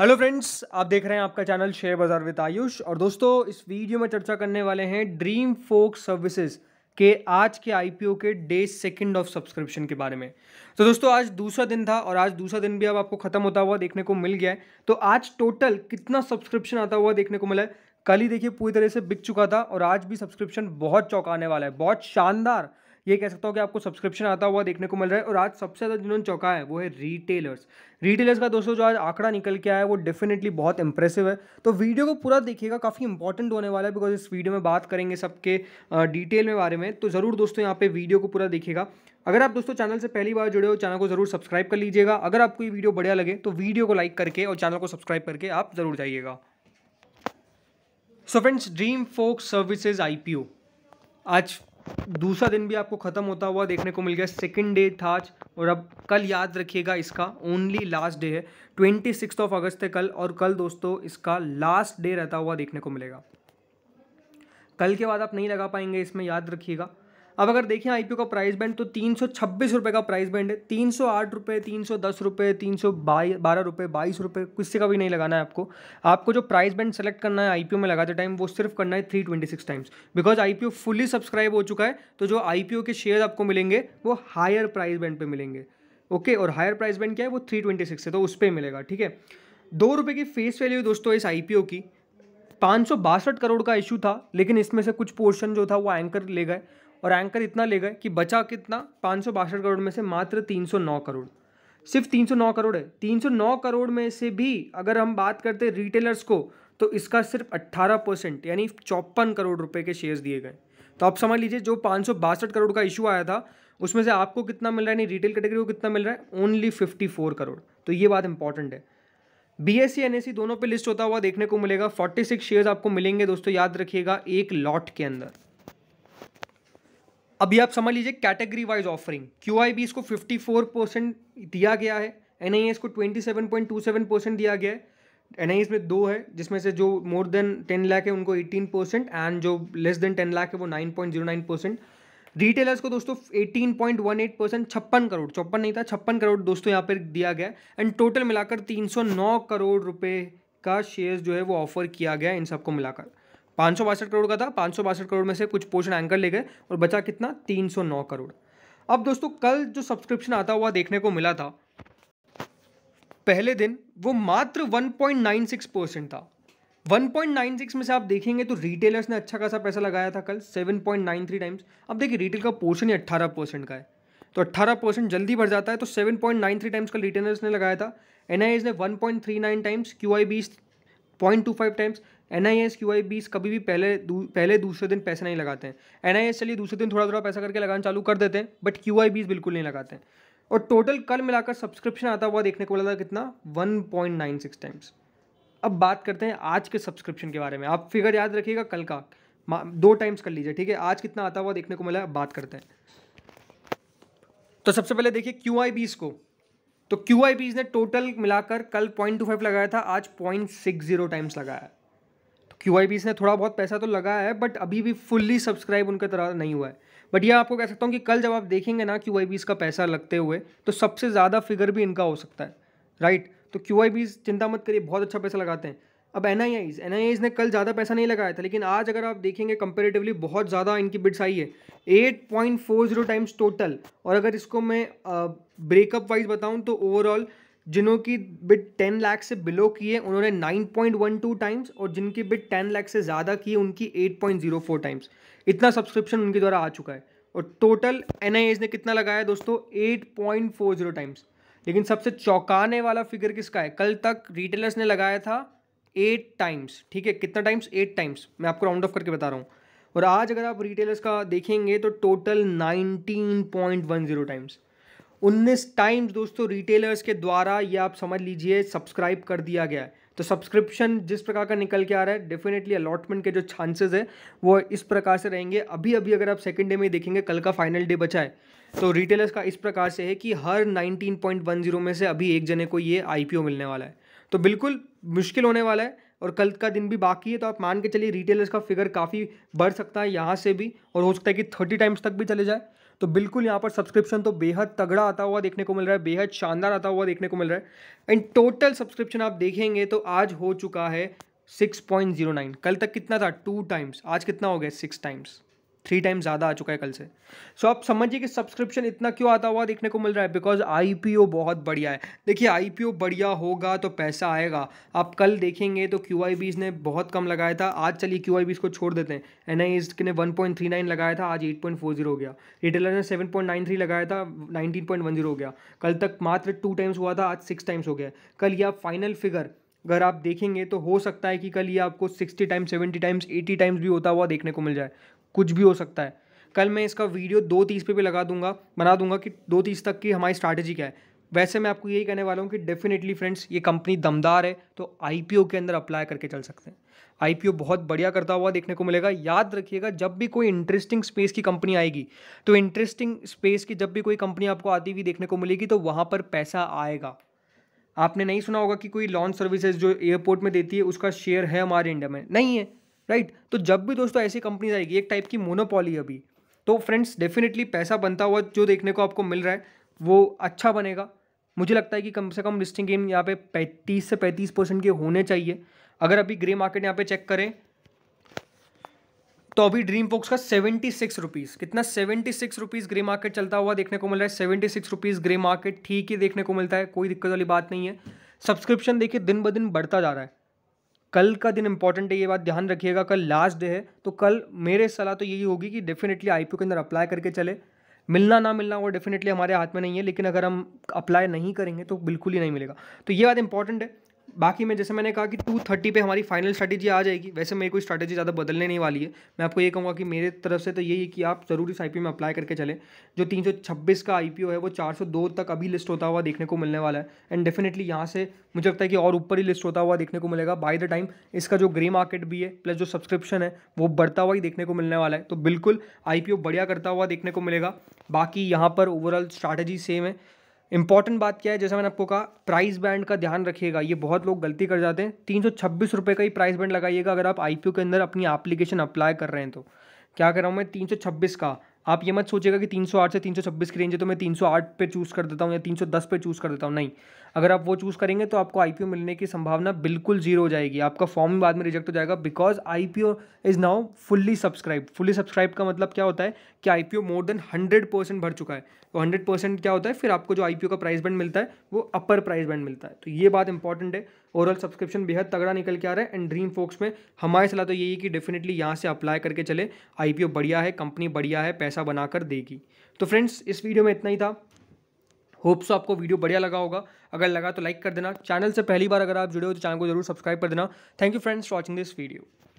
Hello friends आप देख रहे हैं आपका channel share Bazaar with Ayush और दोस्तों इस वीडियो में चर्चा करने वाले हैं ड्रीम फोक सर्विसेज के आज के आईपीओ के डे सेकंड ऑफ सब्सक्रिप्शन के बारे में तो दोस्तों आज दूसरा दिन था और आज दूसरा दिन भी अब आपको खत्म होता हुआ देखने को मिल गया है तो आज टोटल कितना सब्सक्रिप्शन आता हुआ देखने को मिला है कल ही देखिए पूरी तरह से बिक चुका था और आज भी सब्सक्रिप्शन बहुत चौंकाने वाला है बहुत शानदार ये कह सकता हूँ कि आपको सब्सक्रिप्शन आता हुआ देखने को मिल रहा है और आज सबसे ज़्यादा जिन्होंने चौका है वो है रिटेलर्स रिटेलर्स का दोस्तों जो आज आंकड़ा निकल के आया है वो डेफिनेटली बहुत इंप्रेसिव है तो वीडियो को पूरा देखिएगा काफ़ी इंपॉर्टेंट होने वाला है बिकॉज इस वीडियो में बात करेंगे सबके डिटेल में बारे में तो ज़रूर दोस्तों यहाँ पे वीडियो को पूरा देखिएगा अगर आप दोस्तों चैनल से पहली बार जुड़े हो चैनल को ज़रूर सब्सक्राइब कर लीजिएगा अगर आपको ये वीडियो बढ़िया लगे तो वीडियो को लाइक करके और चैनल को सब्सक्राइब करके आप ज़रूर जाइएगा so friends DreamFolks services IPO आज दूसरा दिन भी आपको ख़त्म होता हुआ देखने को मिल गया सेकेंड डे था आज और अब कल याद रखिएगा इसका ओनली लास्ट डे है ट्वेंटी सिक्स ऑफ अगस्त है कल और कल दोस्तों इसका लास्ट डे रहता हुआ देखने को मिलेगा कल के बाद आप नहीं लगा पाएंगे इसमें याद रखिएगा अब अगर देखें आईपीओ का प्राइस बैंड तो तीन सौ छब्बीस रुपये का प्राइस बैंड है तीन सौ आठ रुपये तीन सौ दस रुपये तीन सौ बाई बारह रुपये बाईस रुपये किसी का भी नहीं लगाना है आपको आपको जो प्राइस बैंड सेलेक्ट करना है आईपीओ में लगाते टाइम वो सिर्फ करना है three twenty six times because IPO fully subscribe हो चुका है तो जो आईपीओ के शेयर आपको मिलेंगे वो हायर प्राइस बैंड पर मिलेंगे ओके और हायर प्राइस बैंड क्या है वो थ्री ट्वेंटी सिक्स है तो उस पर मिलेगा ठीक है दो रुपये की फेस वैल्यू दोस्तों इस आईपीओ की पाँच करोड़ का इशू था लेकिन इसमें से कुछ पोर्शन जो था वो एंकर ले गए और एंकर इतना ले गए कि बचा कितना पाँच करोड़ में से मात्र 309 करोड़ सिर्फ 309 करोड़ है 309 करोड़ में से भी अगर हम बात करते रिटेलर्स को तो इसका सिर्फ 18 परसेंट यानी चौपन करोड़ रुपए के शेयर्स दिए गए तो आप समझ लीजिए जो पाँच करोड़ का इशू आया था उसमें से आपको कितना मिल रहा है यानी रिटेल कैटेगरी को कितना मिल रहा है ओनली 54 करोड़ तो ये बात इंपॉर्टेंट है बी एस सी दोनों पे लिस्ट होता हुआ देखने को मिलेगा 46 शेयर्स आपको मिलेंगे दोस्तों याद रखिएगा एक लॉट के अंदर अभी आप समझ लीजिए category wise offering Q I B इसको फिफ्टी फोर परसेंट दिया गया है एन आई एस को twenty seven point two seven percent दिया गया है एन आई एस में दो है जिसमें से जो मोर देन टेन लाख है उनको एटीन परसेंट एंड जो लेस देन टेन लाख है वो nine point zero nine percent retailers को दोस्तों eighteen point one eight percent छप्पन करोड़ छप्पन नहीं था छप्पन करोड़ दोस्तों यहाँ पर दिया गया एंड टोटल मिलाकर तीन सौ नौ करोड़ रुपये का शेयर्स जो है वो ऑफर किया गया इन सबको मिलाकर पाँच करोड़ का था पाँच करोड़ में से कुछ पोर्शन एंकर ले गए और बचा कितना नौ करोड़ अब दोस्तों कल जो सब्सक्रिप्शन आता हुआ देखने को मिला था पहले दिन वो मात्र 1.96 परसेंट था 1.96 में से आप देखेंगे तो रिटेलर्स ने अच्छा खासा पैसा लगाया था कल 7.93 टाइम्स अब देखिए रिटेल का पोर्शन ही 18 परसेंट का है तो 18 परसेंट जल्दी बढ़ जाता है तो 7.93 टाइम्स का रिटेलर्स ने लगाया था एन ने 1.39 times Q I Bs point two five times N I S Q I Bs कभी भी पहले दू, पहले दूसरे दिन पैसे नहीं लगाते हैं एन आई एस चलिए दूसरे दिन थोड़ा थोड़ा पैसा करके लगाना चालू कर देते हैं बट क्यू आई बीस बिल्कुल नहीं लगाते हैं और टोटल कल मिलाकर सब्सक्रिप्शन आता हुआ देखने को मिला था कितना one point nine six times अब बात करते हैं आज के सब्सक्रिप्शन के बारे में आप फिगर याद रखिएगा कल का दो टाइम्स कर लीजिए ठीक है आज कितना आता हुआ देखने को मिला बात करते हैं तो सबसे पहले देखिए क्यू आई बीस को तो क्यू आई बीस ने टोटल मिलाकर कल पॉइंट टू फाइव लगाया था आज पॉइंट सिक्स जीरो टाइम्स लगाया क्यू आई ने थोड़ा बहुत पैसा तो लगा है बट अभी भी फुल्ली सब्सक्राइब उनका तरह नहीं हुआ है बट ये आपको कह सकता हूँ कि कल जब आप देखेंगे ना क्यू आई का पैसा लगते हुए तो सबसे ज़्यादा फिगर भी इनका हो सकता है राइट तो क्यू आई चिंता मत करिए बहुत अच्छा पैसा लगाते हैं अब N I I's N I I's ने कल ज़्यादा पैसा नहीं लगाया था लेकिन आज अगर आप देखेंगे कंपेरेटिवली बहुत ज़्यादा इनकी बिट्स आई है eight point four zero times total और अगर इसको मैं ब्रेकअप वाइज बताऊँ तो ओवरऑल जिन्हों की बिट टेन लाख से बिलो की है उन्होंने nine point one two times और जिनकी बिट टेन लाख से ज़्यादा की है उनकी eight point zero four times इतना सब्सक्रिप्शन उनके द्वारा आ चुका है और टोटल एन ने कितना लगाया दोस्तों eight point four zero times लेकिन सबसे चौंकाने वाला फिगर किसका है कल तक रिटेलर्स ने लगाया था एट टाइम्स ठीक है कितना टाइम्स एट टाइम्स मैं आपको राउंड ऑफ करके बता रहा हूँ और आज अगर आप रिटेलर्स का देखेंगे तो total nineteen point one zero times उन्नीस टाइम्स दोस्तों रिटेलर्स के द्वारा ये आप समझ लीजिए सब्सक्राइब कर दिया गया है तो सब्सक्रिप्शन जिस प्रकार का निकल के आ रहा है डेफिनेटली अलॉटमेंट के जो चांसेस है वो इस प्रकार से रहेंगे अभी अभी अगर आप सेकेंड डे में देखेंगे कल का फाइनल डे बचा है तो रिटेलर्स का इस प्रकार से है कि हर 19.10 में से अभी एक जने को ये आईपीओ मिलने वाला है तो बिल्कुल मुश्किल होने वाला है और कल का दिन भी बाकी है तो आप मान के चलिए रिटेलर्स का फिगर काफ़ी बढ़ सकता है यहाँ से भी और हो सकता है कि थर्टी टाइम्स तक भी चले जाए तो बिल्कुल यहाँ पर सब्सक्रिप्शन तो बेहद तगड़ा आता हुआ देखने को मिल रहा है बेहद शानदार आता हुआ देखने को मिल रहा है एंड टोटल सब्सक्रिप्शन आप देखेंगे तो आज हो चुका है 6.09 कल तक कितना था टू टाइम्स आज कितना हो गया सिक्स टाइम्स थ्री टाइम ज़्यादा आ चुका है कल से सो so, आप समझिए कि सब्सक्रिप्शन इतना क्यों आता हुआ देखने को मिल रहा है बिकॉज आई बहुत बढ़िया है देखिए आई बढ़िया होगा तो पैसा आएगा आप कल देखेंगे तो क्यू ने बहुत कम लगाया था आज चलिए क्यू को छोड़ देते हैं एन आई ने वन लगाया था आज एट हो गया रिटेलर ने सेवन लगाया था नाइनटीन हो गया कल तक मात्र टू टाइम्स हुआ था आज सिक्स टाइम्स हो गया कल यह फाइनल फिगर अगर आप देखेंगे तो हो सकता है कि कल ये आपको sixty times seventy times eighty times भी होता हुआ देखने को मिल जाए कुछ भी हो सकता है कल मैं इसका वीडियो दो तीस पे भी लगा दूंगा बना दूंगा कि दो तीस तक की हमारी स्ट्रैटेजी क्या है वैसे मैं आपको यही कहने वाला हूँ कि डेफिनेटली फ्रेंड्स ये कंपनी दमदार है तो आई के अंदर अप्लाई करके चल सकते हैं आई बहुत बढ़िया करता हुआ देखने को मिलेगा याद रखिएगा जब भी कोई इंटरेस्टिंग स्पेस की कंपनी आएगी तो इंटरेस्टिंग स्पेस की जब भी कोई कंपनी आपको आती हुई देखने को मिलेगी तो वहाँ पर पैसा आएगा आपने नहीं सुना होगा कि कोई लॉन्च सर्विसेज जो एयरपोर्ट में देती है उसका शेयर है हमारे इंडिया में नहीं है राइट right? तो जब भी दोस्तों ऐसी कंपनीज आएगी एक टाइप की मोनोपॉली अभी तो फ्रेंड्स डेफिनेटली पैसा बनता हुआ जो देखने को आपको मिल रहा है वो अच्छा बनेगा मुझे लगता है कि कम से कम लिस्टिंग गेम यहाँ पे पैंतीस से पैंतीस परसेंट के होने चाहिए अगर अभी ग्रे मार्केट यहाँ पे चेक करें तो अभी ड्रीम पॉक्स का सेवेंटी सिक्स रुपीज़ कितना seventy six rupees grey market चलता हुआ देखने को मिल रहा है seventy six rupees grey market ठीक ही देखने को मिलता है कोई दिक्कत वाली बात नहीं है सब्सक्रिप्शन देखिए दिन ब दिन बढ़ता जा रहा है कल का दिन इंपॉर्टेंट है ये बात ध्यान रखिएगा कल लास्ट डे है तो कल मेरे सलाह तो यही होगी कि डेफिनेटली आई के अंदर अप्लाई करके चले मिलना ना मिलना वो डेफिनेटली हमारे हाथ में नहीं है लेकिन अगर हम अप्लाई नहीं करेंगे तो बिल्कुल ही नहीं मिलेगा तो ये बात इंपॉर्टेंट है बाकी मैं जैसे मैंने कहा कि टू थर्टी पे हमारी फाइनल स्ट्रैटेजी आ जाएगी वैसे मेरी कोई स्ट्रैटेजी ज़्यादा बदलने नहीं वाली है मैं आपको ये कहूँगा कि मेरे तरफ से तो यही है कि आप ज़रूर इस आई में अप्लाई करके चले जो तीन सौ छब्बीस का आई है वो चार सौ दो तक अभी लिस्ट होता हुआ देखने को मिलने वाला है एंड डेफिनेटली यहाँ से मुझे लगता है कि और ऊपर ही लिस्ट होता हुआ देखने को मिलेगा बाय द टाइम इसका जो ग्रे मार्केट भी है प्लस जो सब्सक्रिप्शन है वो बढ़ता हुआ ही देखने को मिलने वाला है तो बिल्कुल आई बढ़िया करता हुआ देखने को मिलेगा बाकी यहाँ पर ओवरऑल स्ट्रैटेजी सेम है इंपॉर्टेंट बात क्या है जैसे मैंने आपको कहा प्राइस बैंड का ध्यान रखिएगा ये बहुत लोग गलती कर जाते हैं तीन सौ छब्बीस रुपये का ही प्राइस बैंड लगाइएगा अगर आप आई के अंदर अपनी एप्लीकेशन अप्लाई कर रहे हैं तो क्या कर रहा हूँ मैं तीन सौ छब्बीस का आप ये मत सोचेगा कि तीन सौ आठ से तीन सौ छब्बीस की रेंज है तो मैं तीन सौ आठ पे चूज़ कर देता हूँ या तीन सौ दस पे चूज़ कर देता हूँ नहीं अगर आप वो चूज़ करेंगे तो आपको आईपीओ मिलने की संभावना बिल्कुल जीरो हो जाएगी आपका फॉर्म भी बाद में रिजेक्ट हो जाएगा because IPO is now fully subscribe fully subscribe का मतलब क्या होता है कि IPO more than hundred percent भर चुका है तो हंड्रेड परसेंट क्या होता है फिर आपको जो आईपीओ का प्राइस बैंड मिलता है वो अपर प्राइस बैंड मिलता है तो ये बात इंपॉर्टेंट है ओवरऑल सब्सक्रिप्शन बेहद तगड़ा निकल के आ रहा है एंड ड्रीम फोक्स में हमारी सलाह तो यही है कि डेफिनेटली यहाँ से अप्लाई करके चले आईपीओ बढ़िया है कंपनी बढ़िया है पैसा बनाकर देगी तो फ्रेंड्स इस वीडियो में इतना ही था होप्स आपको वीडियो बढ़िया लगा होगा अगर लगा तो लाइक कर देना चैनल से पहली बार अगर आप जुड़े हो तो चैनल को जरूर सब्सक्राइब कर देना thank you friends watching this video